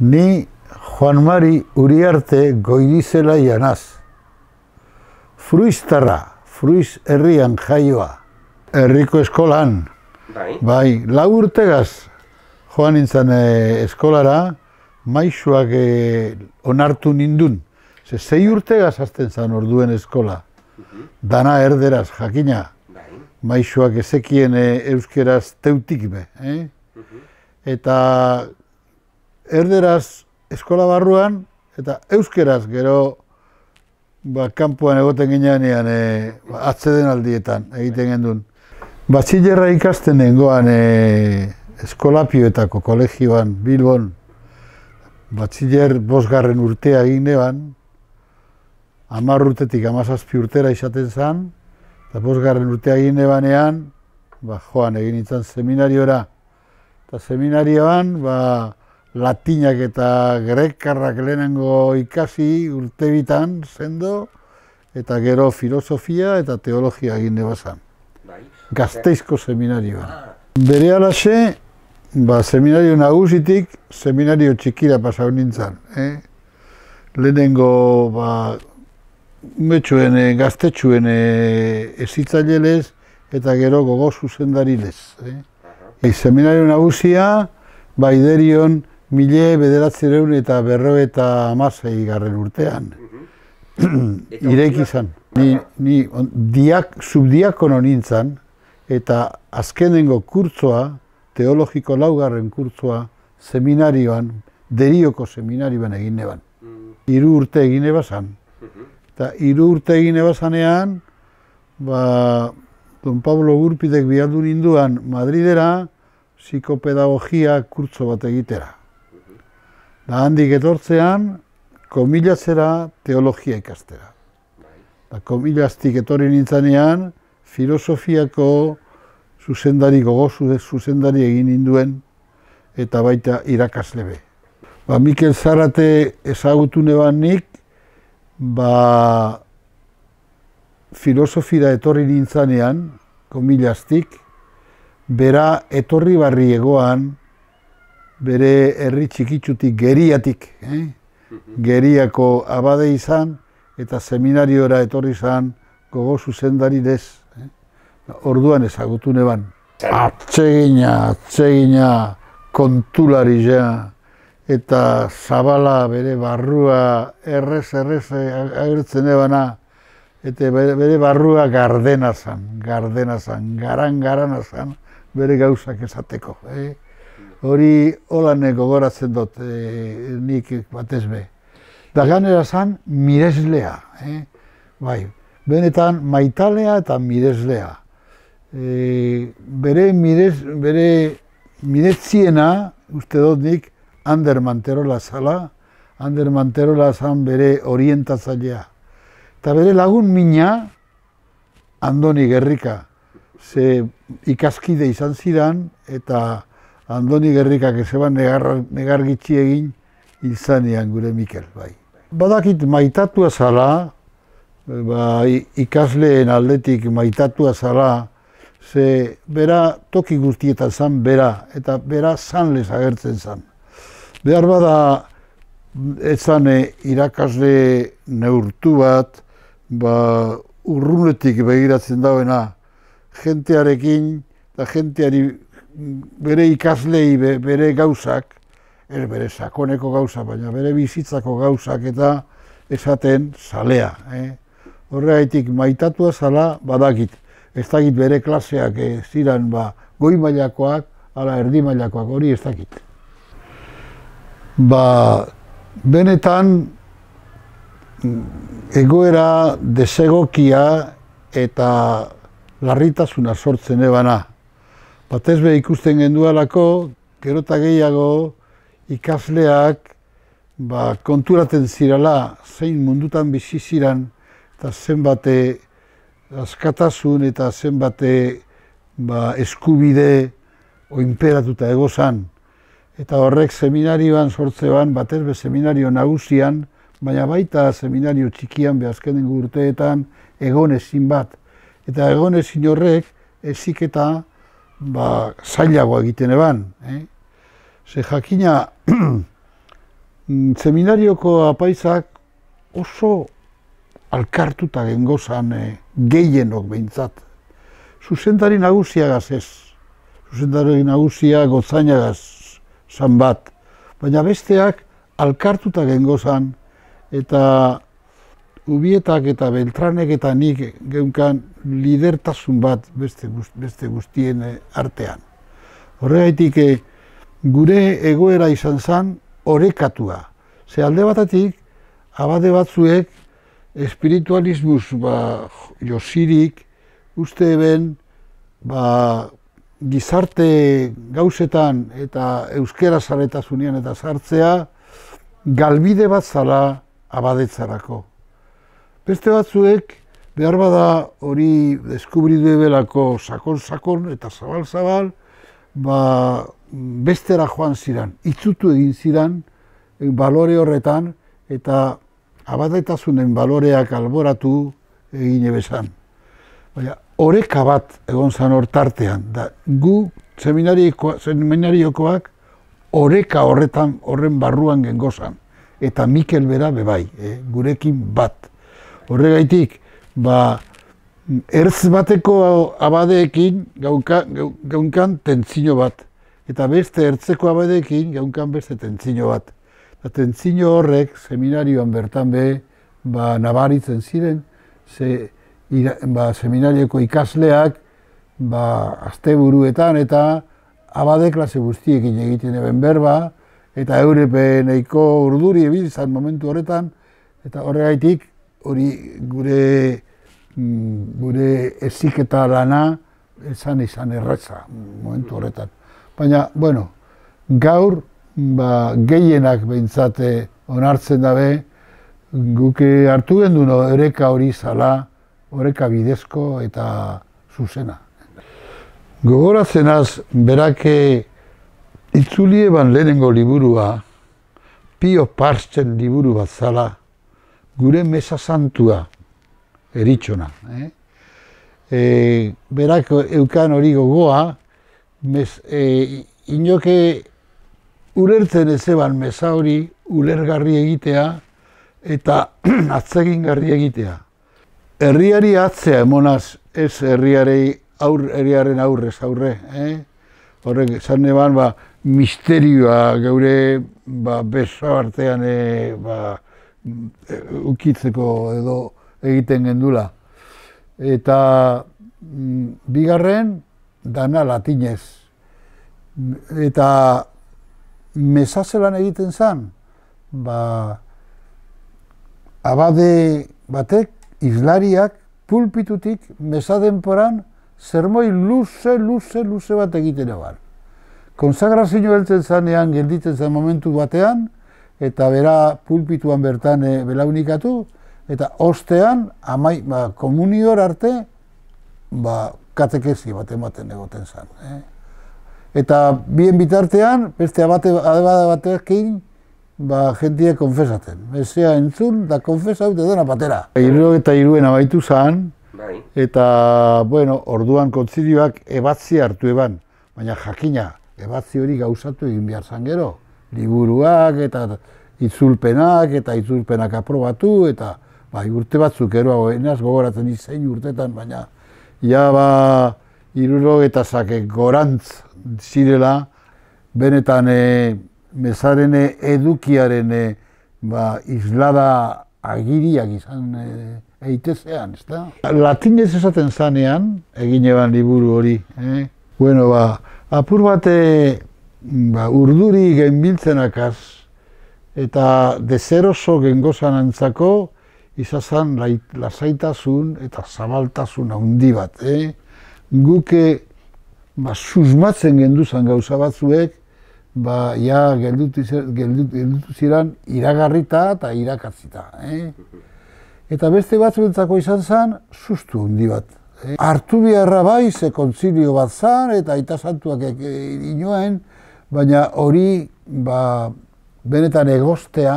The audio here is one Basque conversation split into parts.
Ni Juan Mari Uriarte goirizela janaz. Fruiztara, fruiz herrian jaioa. Herriko eskolan. Bai. Bai, lau urtegaz joan nintzen e, eskolara, maixuak eh, onartu nindun. Ze, zei urtegaz azten zan orduen eskola. Mhm. Dana erderaz, jakina. Bai. Maixuak ezekien e, eh, euskeraz teutik be. Eh? Mhm. Eta erderaz eskola barruan, eta euskeraz gero ba, kanpoan egoten ginean e, ba, atzeden aldietan egiten gendun. Batxillerra ikasten nengoan e, eskolapioetako kolegioan Bilbon, batxiller bosgarren urtea egin neban, rutetik, urtetik amazazpi urtera izaten zen, eta bosgarren urtea egin nebanean, ba, joan egin izan seminariora. Eta seminarioan, ba, latinak eta grekarrak lehenengo ikasi urte bitan, zendo, eta gero filosofia eta teologia egin de Bai. Gazteizko seminarioa. Bere alaxe, ba, seminario nagusitik, seminario txikira pasau nintzen. Eh? Lehenengo, ba, metxuen, eh, gaztetxuen eh, ezitzailelez, eta gero gogozu zendarilez. Eh? Seminario nagusia, Baiderion, Mile bederatzi eta berro eta amazai garren urtean. Irek izan. Ni diak, subdiakono nintzen, eta azkenengo kurtzoa, teologiko laugarren kurtzoa, seminarioan, derioko seminarioan egin neban. Iru urte egin ebasan. Eta iru urte egin ebasan ba, don Pablo Gurpidek bialdu ninduan Madridera, psikopedagogia kurtzo bat egitera. Da handik etortzean, komilatzera teologia ikastera. Da komilaztik etorri nintzanean, filosofiako zuzendari gogozu, zuzendari egin ninduen, eta baita irakasle be. Ba, Mikel Zarate ezagutu neban nik, ba, filosofira etorri nintzanean, komilaztik, bera etorri barri bere herri txikitsutik geriatik, eh? Mhm. geriako abade izan, eta seminariora etorri izan gogo zuzendari dez. Eh? Orduan ezagutu neban. Atsegina, atsegina, kontulari ja, eta zabala bere barrua errez, errez agertzen ebana, eta bere barrua gardena zan, gardena garan, garan bere gauzak esateko. Eh? hori holan gogoratzen dut e, nik batez be. Da ganera zan, mireslea. Eh? Bai, benetan maitalea eta mireslea. E, bere mirez, bere miretziena, uste dut nik, Ander Manterola zala, Ander Manterola zan bere orientatzailea. Eta bere lagun mina, Andoni Gerrika, ze ikaskide izan zidan, eta Andoni Gerrikak ez negar, negar gitxi egin izanean gure Mikel, bai. Badakit maitatua zala, ba, ikasleen aldetik maitatua zala, ze bera toki guztietan zan bera, eta bera zan agertzen zan. Behar bada, ez zane eh, irakasle neurtu bat, ba, urrunetik begiratzen dauena, jentearekin, eta jenteari bere ikaslei bere gauzak, er, bere sakoneko gauza, baina bere bizitzako gauzak eta esaten salea. Eh? Horregaitik maitatua zala badakit, ez dakit bere klaseak ez eh, ziren ba, goi mailakoak, ala erdi mailakoak hori ez dakit. Ba, benetan egoera desegokia eta larritasuna sortzen ebana batez ikusten genduelako, gero eta gehiago ikasleak ba, konturaten zirala zein mundutan bizi ziran eta zenbate eh, askatasun eta zenbate eh, ba, eskubide oinperatuta egozan. Eta horrek seminarioan sortzean, batez seminario nagusian, baina baita seminario txikian behazkenen urteetan egon ezin bat. Eta egon ezin horrek ezik ba, zailagoa egiten eban. Eh? Ze jakina, seminarioko apaizak oso alkartuta gengozan eh, gehienok behintzat. Zuzendari nagusiagaz ez. Zuzendari nagusia gozainagaz zan bat. Baina besteak alkartuta gengozan eta Ubietak eta Beltranek eta nik geunkan lidertasun bat beste, beste guztien eh, artean. Horregaitik eh, gure egoera izan zen orekatua. Ze alde batatik, abade batzuek espiritualismus ba, josirik uste eben ba, gizarte gauzetan eta euskera zaretasunean eta sartzea galbide bat zala abadetzarako. Beste batzuek, behar bada hori deskubridu ebelako sakon-sakon eta zabal-zabal, ba, bestera joan ziren, itzutu egin ziren, eh, balore horretan, eta abadetasunen baloreak alboratu egin ebesan. Baina, horeka bat egon zan hor tartean, da gu seminariokoak horeka horretan horren barruan gengozan. Eta Mikel bera bebai, eh, gurekin bat. Horregaitik, ba, erz bateko abadeekin gaunkan tentzino bat. Eta beste ertzeko abadeekin gaunkan beste tentzino bat. Eta tentzino horrek, seminarioan bertan be, ba, nabaritzen ziren, ze, ira, ba, seminarioko ikasleak, ba, azte buruetan, eta abade klase guztiekin egiten eben berba, eta eurepeneiko urduri ebizan momentu horretan, eta horregaitik, hori gure mm, gure eziketa lana esan izan erreza momentu horretan. Baina, bueno, gaur ba, gehienak behintzate eh, onartzen dabe, guke eh, hartu gendu hori zala, oreka bidezko eta zuzena. Gogoratzen az, berake eh, itzulieban lehenengo liburua, pio parsten liburu bat zala, gure mesa santua eritxona. Eh? E, berak eukan hori gogoa, mes, e, inoke ulertzen ez eban mesa hori ulergarri egitea eta atzegin garri egitea. Herriari atzea emonaz ez herriarei aur, herriaren aurrez aurre. Eh? Horrek, esan eban, ba, misterioa gaur ba, beso artean, eh, ba, ukitzeko edo egiten gendula. Eta mm, bigarren, dana latinez. Eta mesazelan egiten zen, ba, abade batek, islariak, pulpitutik, mesaden poran, zermoi luze, luze, luze bat egiten eban. Konsagrazio heltzen zanean, gelditzen zen momentu batean, eta bera pulpituan bertan e, belaunikatu, eta ostean, amai, ba, komunior arte, ba, katekezi bat ematen egoten zen. Eh? Eta bien bitartean, beste abate, abade batekin, ba, jentia konfesaten. Bezea entzun, da konfesa dute dena batera. Iru eta iruen abaitu zen, bai. eta, bueno, orduan kontzidioak ebatzi hartu eban, baina jakina, ebatzi hori gauzatu egin behar zen gero liburuak eta itzulpenak eta itzulpenak aprobatu eta ba, urte batzuk eroago enaz eh, gogoratzen izain urtetan, baina ja ba iruro eta gorantz zirela benetan e, mesaren eh, edukiaren e, ba, izlada agiriak izan e, eitezean, ez da? Latinez esaten zanean, egin eban liburu hori, eh? Bueno, ba, apur bate ba, urduri genbiltzen akaz, eta dezeroso gengozan antzako, izazan lasaitasun eta zabaltasun handi bat. Eh? Guke ba, susmatzen genduzan gauza batzuek, ba, ja, geldutu geldu, geldu ziren iragarrita eta irakatzita. Eh? Eta beste bat izan zen, sustu handi bat. Eh? Artu biarra bai, ze kontzilio bat zan, eta aita santuak inoen, baina hori ba, benetan egostea,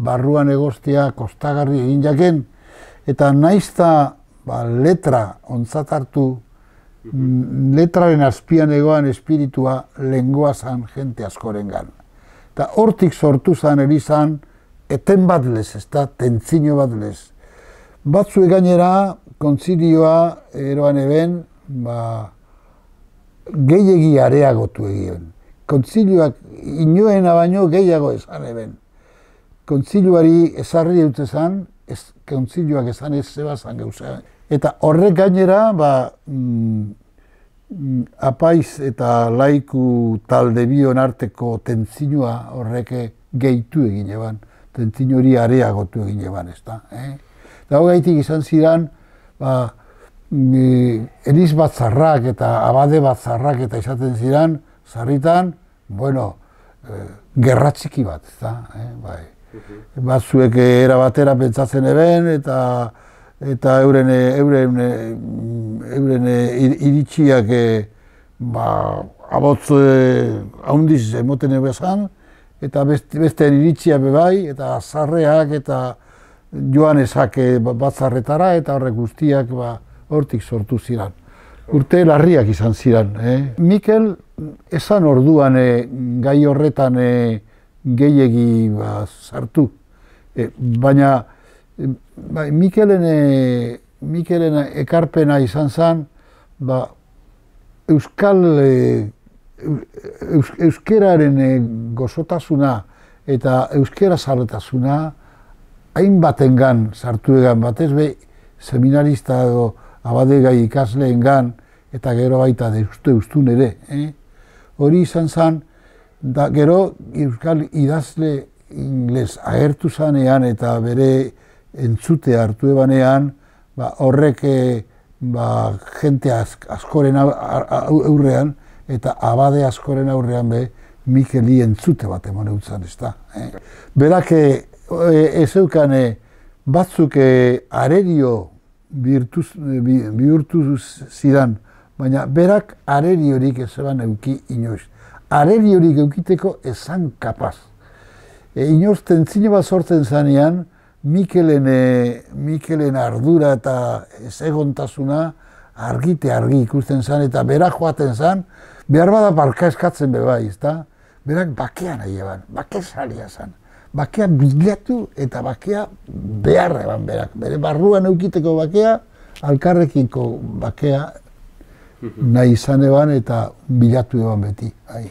barruan egostea kostagarri egin jaken, eta naizta ba, letra ontzat hartu, mhm. letraren azpian egoan espiritua lengua zan jente askoren hortik sortu zan erizan, eten bat lez, ez da, tentzino bat lez. Batzu eganera, kontzidioa, eroan eben, ba, areagotu egien kontzilioak inoena baino gehiago esan eben. Kontzilioari ezarri dut esan, ez, kontzilioak esan ez zeba zan gauza. Eta horrek gainera, ba, mm, mm, apaiz eta laiku talde bion arteko tentzinua horreke gehitu egin eban. Tentzin hori areagotu egin eban, ez da. Eh? Eta gaitik izan ziren, ba, mm, eliz bat zarrak eta abade bat zarrak eta izaten ziren, zarritan, bueno, e, bat, ez da, eh, bai. Mhm. Batzuek era eh, batera pentsatzen eben eta eta euren euren euren iritziak ba abotz handiz emoten ebesan eta beste besteen bai eta sarreak eta joan ezak ba, batzarretara eta horrek guztiak ba hortik sortu ziren urte larriak izan ziren. Eh? Mikel, esan orduan eh, gai horretan eh, gehiegi ba, sartu. Eh, baina, ba, Mikelen, eh, ekarpena izan zen, ba, Euskal eh, euskeraren gozotasuna eta euskera zarretasuna hainbatengan sartu egan batez, be, seminarista edo, abade gai ikasleengan eta gero baita uste ustun ere. Eh? Hori izan zen, da, gero Euskal idazle ingles agertu zanean eta bere entzute hartu ebanean, ba, horrek eh, ba, jente askoren aurrean eta abade askoren aurrean be, Mikeli entzute bat eman eutzen, ez da. Eh? Berak eh, ez eukane eh, batzuk arerio birtuz, bihurtu zidan, baina berak areriorik ez eban euki inoiz. Areriorik eukiteko esan kapaz. E, inoiz tentzine bat sortzen zanean, Mikelen, e, Mikelen ardura eta ezegontasuna argite argi ikusten zan eta bera joaten zan, behar bada barka eskatzen bebaiz, ezta? Berak bakean nahi eban, bake zan bakea bilatu eta bakea beharra eban berak. Bere barruan eukiteko bakea, alkarrekinko bakea nahi izan eban eta bilatu eban beti. Bai.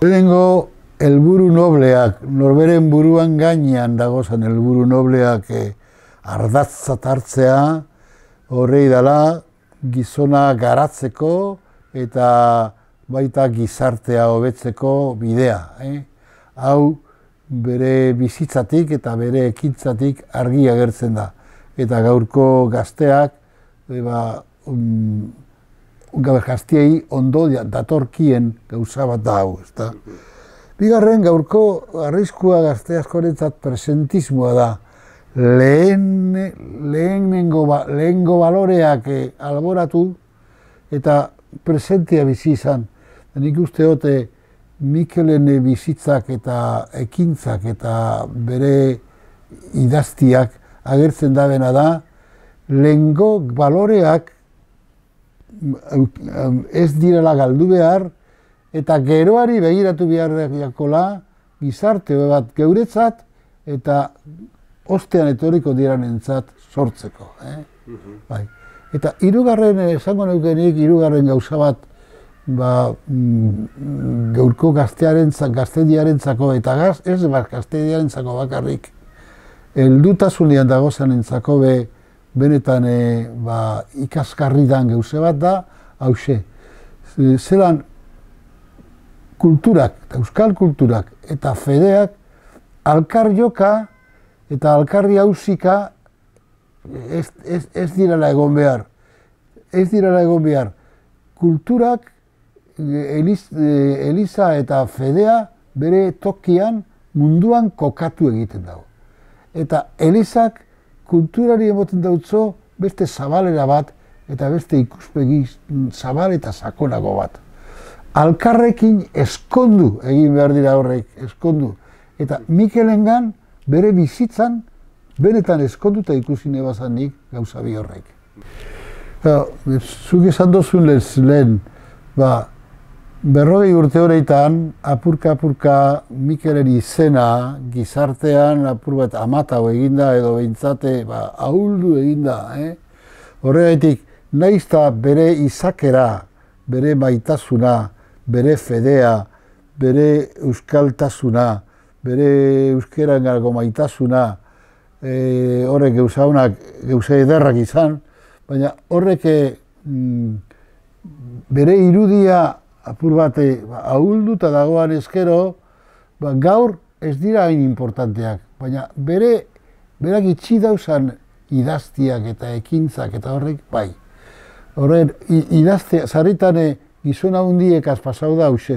Horrengo, elburu nobleak, norberen buruan gainean dagozan elburu nobleak eh, ardatzat hartzea, horrei dala, gizona garatzeko eta baita gizartea hobetzeko bidea. Eh. Hau, bere bizitzatik eta bere ekintzatik argi agertzen da. Eta gaurko gazteak, eba, eh, um, mm, gazteei ondo datorkien gauza bat da hau, ezta? Bigarren gaurko arriskua gazte askorentzat presentismoa da. Lehen, lehenengo ba, lehengo baloreak eh, alboratu eta presentia bizi izan. Nik uste ote, Mikelen bizitzak eta ekintzak eta bere idaztiak agertzen da bena da, lengo baloreak mm, ez direla galdu behar, eta geroari begiratu behar gizarte bat geuretzat, eta ostean etoriko diran entzat sortzeko. Eh? Mhm. bai. Eta irugarren, esango neukenik, irugarren gauza bat ba, mm, gaurko gaztearen, gazte zako, eta gaz, ez bat gazte zako bakarrik, eldutazunean dago zenen be, benetan e, ba, ikaskarri den bat da, hause, zelan kulturak, euskal kulturak eta fedeak alkar eta alkarri hausika ez, ez, dira egon behar, ez dira egon behar, kulturak Eh, Eliz, eh, Eliza eta Fedea bere tokian munduan kokatu egiten dago. Eta Elizak kulturari emoten dautzo beste zabalera bat eta beste ikuspegi zabal eta sakonago bat. Alkarrekin eskondu egin behar dira horrek, eskondu. Eta Mikelengan bere bizitzan benetan eta ikusi nebazan nik gauza bi horrek. Zuk esan lehen, ba, Berrogei urte horretan, apurka-apurka Mikeleri izena gizartean apur bat amatau eginda edo behintzate ba, ahuldu eginda. Eh? Horregatik, nahiz eta bere izakera, bere maitasuna, bere fedea, bere euskaltasuna, bere euskeran gara maitasuna, e, horrek geuzaunak, geuzea ederrak izan, baina horrek mm, bere irudia apur bate ba, ahuldu eta dagoan ezkero, ba, gaur ez dira hain importanteak, baina bere, berak itxi dauzan idaztiak eta ekintzak eta horrek, bai. Horren, idaztea, zarritan eh, gizon ahondiek azpasau da haus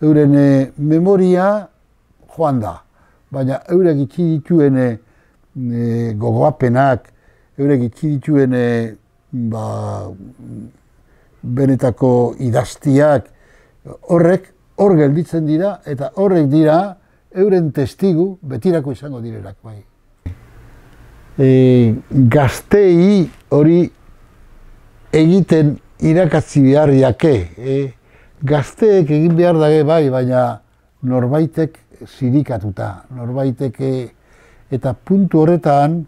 euren eh, memoria joan da, baina eurek itxi dituen e, gogoapenak, eurek itxi dituen ba, benetako idaztiak horrek, hor gelditzen dira eta horrek dira euren testigu betirako izango direlak. Bai. E, gaztei hori egiten irakatzi behar jake. E, gazteek egin behar dage bai, baina norbaitek zirikatuta, norbaiteke eta puntu horretan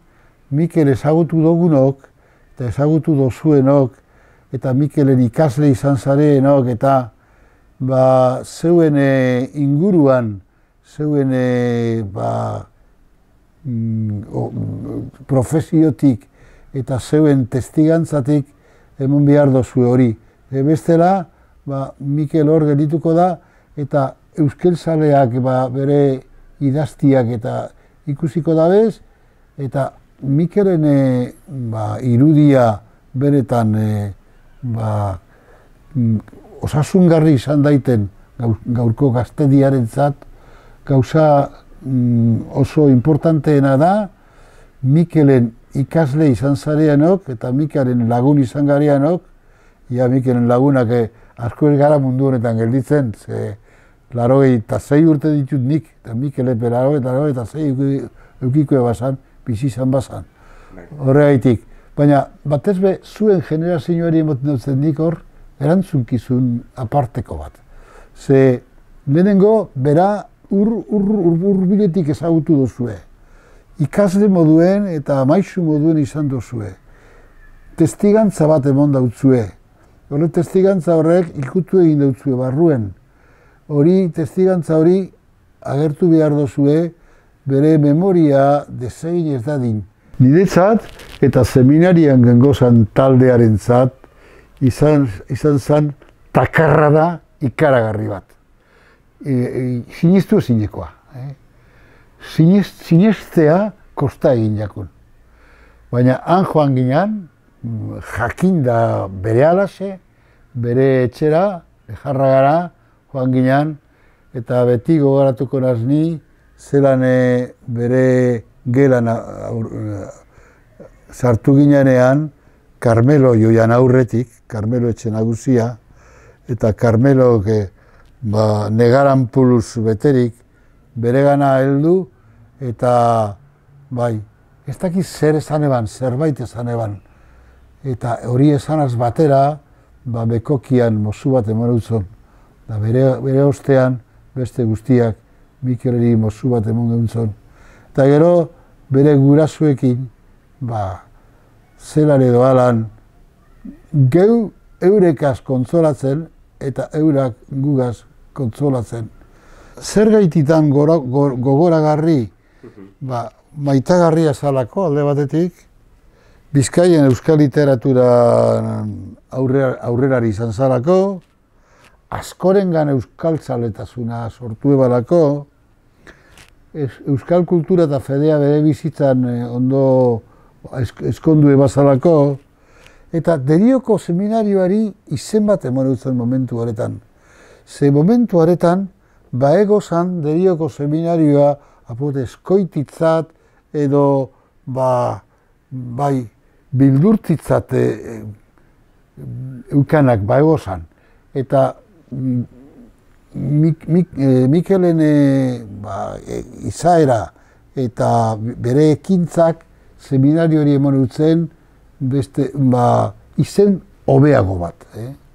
Mikel ezagutu dogunok eta ezagutu dozuenok eta Mikelen ikasle izan zare, no? eta ba, zeuen eh, inguruan, zeuen eh, ba, mm, profesiotik eta zeuen testigantzatik emon behar dozu hori. E, bestela, ba, Mikel hor gerituko da, eta Euskel ba, bere idaztiak eta ikusiko da bez, eta Mikelen eh, ba, irudia beretan ba, mm, osasungarri izan daiten gaurko gaztediarentzat zat, gauza mm, oso importanteena da, Mikelen ikasle izan zarenok eta Mikaren lagun izan garenok, ja Mikelen lagunak eh, asko gara mundu honetan gelditzen, ze laro eta urte ditut nik, eta Mikele laro eta laro eta zei bazan, bizi izan bazan. Bai. Horregaitik, Baina, batez be, zuen generazioari emoten dut nik hor, erantzunkizun aparteko bat. Ze, lehenengo, bera, ur, ur, ur, biletik ezagutu duzue. Ikasle moduen eta maixu moduen izan duzue. Testigantza bat emon dautzue. Hore, testigantza horrek ikutu egin dautzue barruen. Hori, testigantza hori agertu behar duzue, bere memoria desegin ez dadin niretzat eta seminarian gengozan taldearen zat, izan, izan zan takarra da ikaragarri bat. E, e, sinistu zinekoa. Eh? Sinist, sinistea kosta egin jakun. Baina han joan ginean, jakin da bere alase, bere etxera, jarra gara, joan ginean, eta beti gogaratuko nazni, zelan eh, bere gela zartu eh, ginean Carmelo joian aurretik, Carmelo etxe nagusia, eta Carmelo ba, negaran puluz beterik, bere gana heldu, eta bai, ez dakiz, zer esan eban, zerbait esan eban. Eta hori esanaz batera, ba, bekokian mozu bat eman utzon. Bere ostean, beste guztiak, Mikel mozu bat eman utzon eta gero bere gurasuekin ba, zelan edo alan geu eurekaz kontzolatzen eta eurak gugaz kontzolatzen. Zer gaititan gora, gogoragarri, mhm. ba, maitagarria zalako alde batetik, Bizkaien euskal literatura aurrera, aurrerari izan zalako, askorengan euskal sortuebalako, sortu ebalako, euskal kultura eta fedea bere bizitzan eh, ondo eskondu bazalako, eta derioko seminarioari izen bat eman duten momentu horretan. Ze momentu horretan, baego zan derioko seminarioa apot eskoititzat edo ba, bai bildurtitzat e, e, eukanak ba Eta mm, Mik, eh, Mikelen ba, e, izaera eta bere ekintzak seminari hori eman beste ba, izen hobeago bat. Eh?